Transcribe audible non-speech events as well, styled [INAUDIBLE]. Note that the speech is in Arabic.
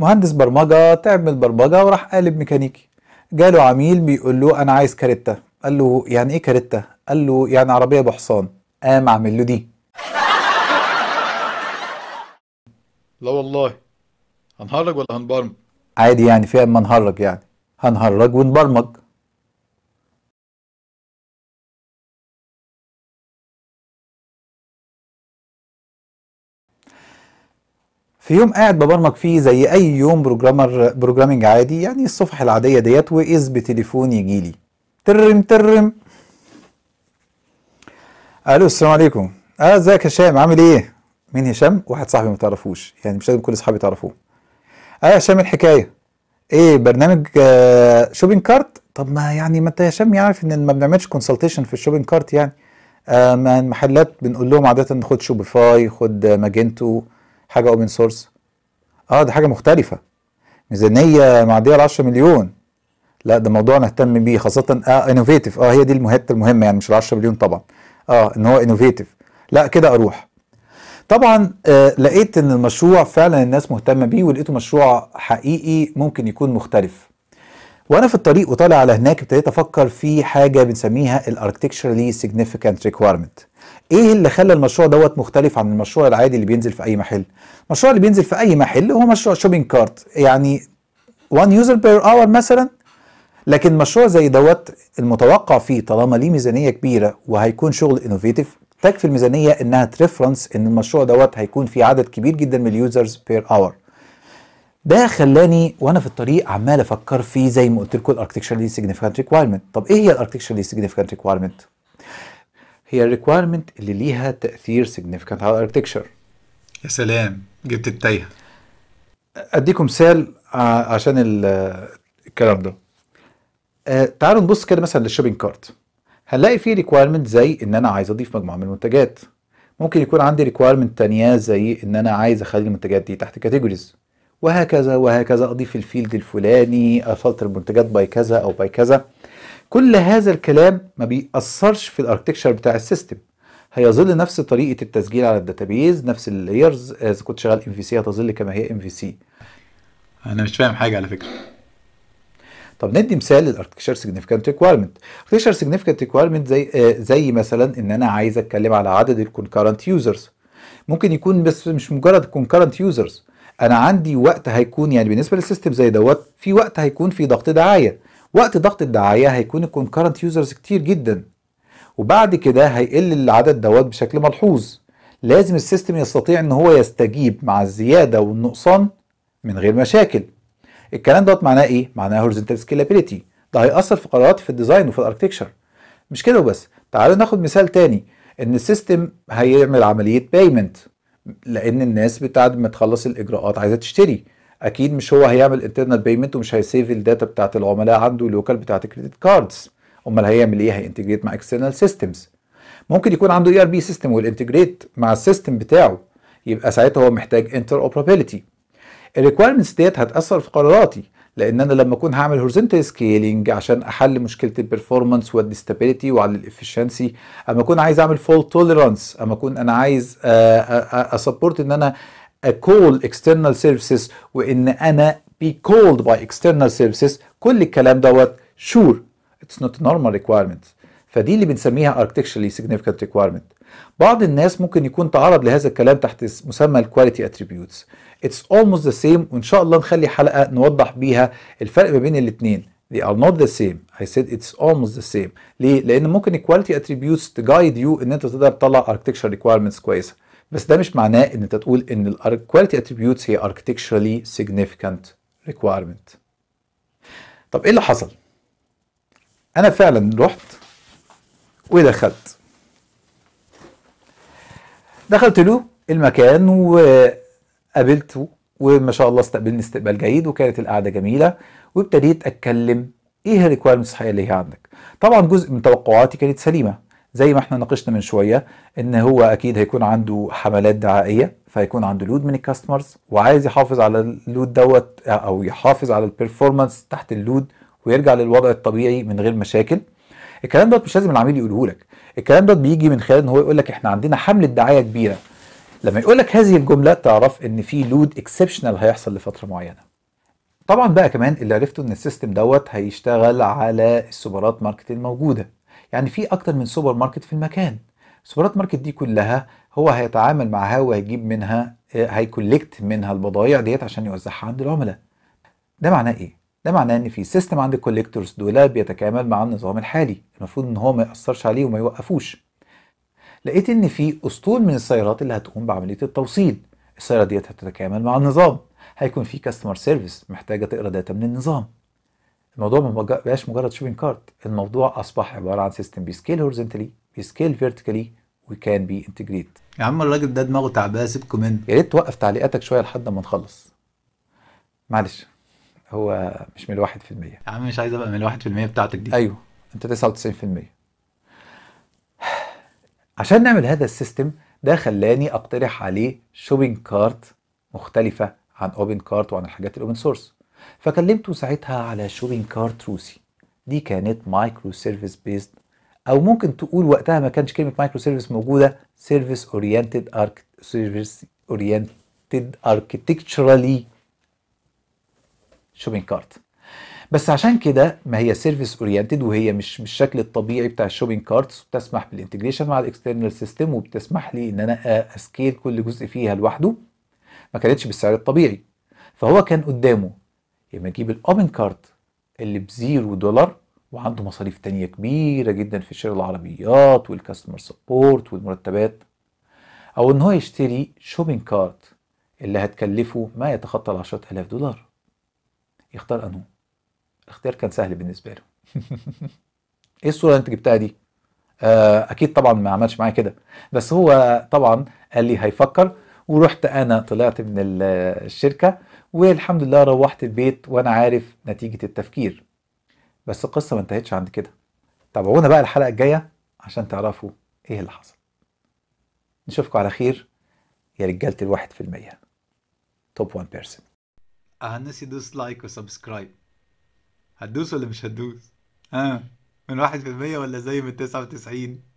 مهندس برمجة تعب من البرمجة وراح قالب ميكانيكي جاله عميل بيقول له أنا عايز كاريتا قال له يعني إيه كاريتا؟ قال له يعني عربية بحصان قام عامل له دي لا والله هنهرج ولا هنبرمج؟ عادي يعني فيها اما نهرج يعني هنهرج ونبرمج في يوم قاعد ببرمج فيه زي اي يوم بروجرامر بروجرامنج عادي يعني الصفحه العاديه ديت واذ بتليفون يجي لي ترم ترم الو السلام عليكم اه ازيك هشام عامل ايه مين هشام واحد صاحبي ما تعرفوش يعني مش لازم كل اصحابي تعرفوه اه يا هشام إيه الحكايه ايه برنامج آه شوبينج كارت طب ما يعني ما انت يا هشام يعرف ان ما بنعملش كونسلتيشن في الشوبينج كارت يعني آه ما المحلات بنقول لهم عاده خد شوبيفاي خد ماجنتو آه، حاجه اوبن سورس اه ده حاجه مختلفه ميزانيه معديه ال 10 مليون لا ده موضوع نهتم بيه خاصه اه انوفيتيف اه هي دي المهته المهمه يعني مش ال 10 مليون طبعا اه ان هو انوفيتيف لا كده اروح طبعا آه لقيت ان المشروع فعلا الناس مهتمه بيه ولقيته مشروع حقيقي ممكن يكون مختلف وانا في الطريق وطالع على هناك ابتديت افكر في حاجه بنسميها الاركتكتشرلي سيجنيفيكانت ريكويرمنت ايه اللي خلى المشروع دوت مختلف عن المشروع العادي اللي بينزل في اي محل المشروع اللي بينزل في اي محل هو مشروع شوبينج كارت يعني 1 يوزر بير اور مثلا لكن مشروع زي دوت المتوقع فيه طالما ليه ميزانيه كبيره وهيكون شغل انوفيتيف تكفي الميزانيه انها تريفرنس ان المشروع دوت هيكون فيه عدد كبير جدا من اليوزرز بير اور ده خلاني وانا في الطريق عمال افكر في زي ما قلت لكم الاركتكشرلي سيجنيفيكانت ريكوايرمنت طب ايه هي الاركتكشرلي سيجنيفيكانت ريكوايرمنت هي الريكوايرمنت اللي ليها تاثير سيجنيفيكانت على الاركتكشر يا سلام جبت التايهه اديكم مثال آه، عشان آه، الكلام ده آه، تعالوا نبص كده مثلا للشوبينج كارت هنلاقي فيه ريكوايرمنت زي ان انا عايز اضيف مجموعه من المنتجات ممكن يكون عندي ريكوايرمنت تانية زي ان انا عايز اخلي المنتجات دي تحت كاتيجوريز وهكذا وهكذا أضيف الفيلد الفلاني أفلتر المنتجات باي كذا أو باي كذا كل هذا الكلام ما بيأثرش في الاركتكشر بتاع السيستم هيظل نفس طريقه التسجيل على الداتابيز نفس اللايرز اذا كنت شغال ام في سي هتظل كما هي ام في سي انا مش فاهم حاجه على فكره طب ندي مثال للاركتشر سيجنيفيكانت ريكويرمنت اركتشر سيجنيفيكانت ريكويرمنت زي آه زي مثلا ان انا عايز اتكلم على عدد الكونكرنت يوزرز ممكن يكون بس مش مجرد كونكرنت يوزرز انا عندي وقت هيكون يعني بالنسبه للسيستم زي دوت في وقت هيكون في ضغط دعايه وقت ضغط الدعايه هيكون الكونكرنت يوزرز كتير جدا وبعد كده هيقل العدد دوت بشكل ملحوظ لازم السيستم يستطيع ان هو يستجيب مع الزياده والنقصان من غير مشاكل الكلام دوت معناه ايه معناه هوريزونتال سكيلابيلتي ده هيأثر في قراراتي في الديزاين وفي الاركتكشر مش كده وبس تعالوا ناخد مثال تاني ان السيستم هيعمل عمليه بايمنت لان الناس بتاعت ما تخلص الاجراءات عايزه تشتري اكيد مش هو هيعمل انترنال بيمنت ومش هيسيف الداتا بتاعت العملاء عنده لوكال بتاعت الكريدت كاردز امال هيعمل ايه هينتجريت مع اكسترنال سيستمز ممكن يكون عنده اي ار بي سيستم والانتجريت مع السيستم بتاعه يبقى ساعتها هو محتاج انتر اوبرابيلتي الريكويرمنتس ديت هتاثر في قراراتي لان انا لما اكون هعمل هورزنتال سكيلينج عشان احل مشكله البرفورمانس والديستابيليتي وعلى الافشنسي اما اكون عايز اعمل فول توليرانس اما اكون انا عايز اسبورت آه، آه، آه، ان انا اكول external سيرفيسز وان انا بي كولد باي external services كل الكلام دوت sure it's not نورمال normal requirement فدي اللي بنسميها architecturally significant requirement بعض الناس ممكن يكون تعرض لهذا الكلام تحت مسمى الكواليتي اتريبيوتس اتس اولموست ذا سيم وان شاء الله نخلي حلقه نوضح بيها الفرق ما بين الاثنين they are not the same I said it's almost the same ليه لان ممكن الكواليتي اتريبيوتس تجايد يو ان انت تقدر تطلع architecture requirements كويسه بس ده مش معناه ان انت تقول ان الكواليتي اتريبيوتس هي architecturally significant requirement طب ايه اللي حصل انا فعلا رحت ودخلت دخلت له المكان وقابلته وما شاء الله استقبلني استقبال جيد وكانت القعده جميله وابتديت اتكلم ايه الريكويرمنتس الصحيه اللي هي عندك طبعا جزء من توقعاتي كانت سليمه زي ما احنا ناقشنا من شويه ان هو اكيد هيكون عنده حملات دعائيه فهيكون عنده لود من الكاستمرز وعايز يحافظ على اللود دوت او يحافظ على البرفورمانس تحت اللود ويرجع للوضع الطبيعي من غير مشاكل الكلام دوت مش لازم العميل يقوله لك الكلام ده بيجي من خلال ان هو يقول لك احنا عندنا حمله دعايه كبيره لما يقول لك هذه الجمله تعرف ان في لود اكسبشنال هيحصل لفتره معينه طبعا بقى كمان اللي عرفته ان السيستم دوت هيشتغل على السوبرات ماركت الموجوده يعني في اكتر من سوبر ماركت في المكان السوبرات ماركت دي كلها هو هيتعامل معاها وهيجيب منها آه، هيكولكت منها البضائع ديت عشان يوزعها عند العملاء ده معناه ايه ده معناه ان في سيستم عند الكوليكتورز دول بيتكامل مع النظام الحالي المفروض ان هو ما ياثرش عليه وما يوقفوش لقيت ان في اسطول من السيارات اللي هتقوم بعمليه التوصيل السياره ديت هتتكامل مع النظام هيكون في كاستمر سيرفيس محتاجه تقرا داتا من النظام الموضوع ما بقاش مجرد شوبينج كارت الموضوع اصبح عباره عن سيستم بيسكيل هورزنتالي بيسكيل فيرتيكالي وكان بي انتجريت يا عم الراجل ده دماغه تعباه سيب كومنت يا ريت توقف تعليقاتك شويه لحد ما نخلص معلش هو مش من الواحد في المية يا عم مش عايز ابقى من الواحد في المية بتاعتك دي ايوه انت 99 في المية عشان نعمل هذا السيستم ده خلاني اقترح عليه شوبينج كارت مختلفة عن اوبن كارت وعن الحاجات الاوبن سورس فكلمته ساعتها على شوبينج كارت روسي دي كانت مايكرو سيرفيس بيست او ممكن تقول وقتها ما كانش كلمه مايكرو سيرفيس موجوده سيرفيس اورينتد ارك سيرفيس اورينتد اركتكتشرالي شوبينج كارت بس عشان كده ما هي سيرفيس اورينتد وهي مش بالشكل الطبيعي بتاع الشوبينج كارتس بتسمح بالانتجريشن مع الاكسترنال سيستم وبتسمح لي ان انا اسكيل كل جزء فيها لوحده ما كانتش بالسعر الطبيعي فهو كان قدامه يا اما يجيب الاوبن كارت اللي بزيرو دولار وعنده مصاريف تانية كبيرة جدا في شراء العربيات والكاستمر سبورت والمرتبات او ان هو يشتري شوبينج كارت اللي هتكلفه ما يتخطى ال 10000 دولار يختار انه الاختيار كان سهل بالنسبه له [LAUGHS] ايه الصوره اللي انت جبتها دي آه اكيد طبعا ما عملش معايا كده بس هو طبعا قال لي هيفكر ورحت انا طلعت من الشركه والحمد لله روحت البيت وانا عارف نتيجه التفكير بس القصه ما انتهتش عند كده تابعونا بقى الحلقه الجايه عشان تعرفوا ايه اللي حصل نشوفكم على خير يا رجاله الواحد في المية توب 1 بيرسنت الناس يدوس لايك وسبسكرايب هتدوس ولا مش هتدوس ها آه. من واحد في المية ولا زي من تسعة وتسعين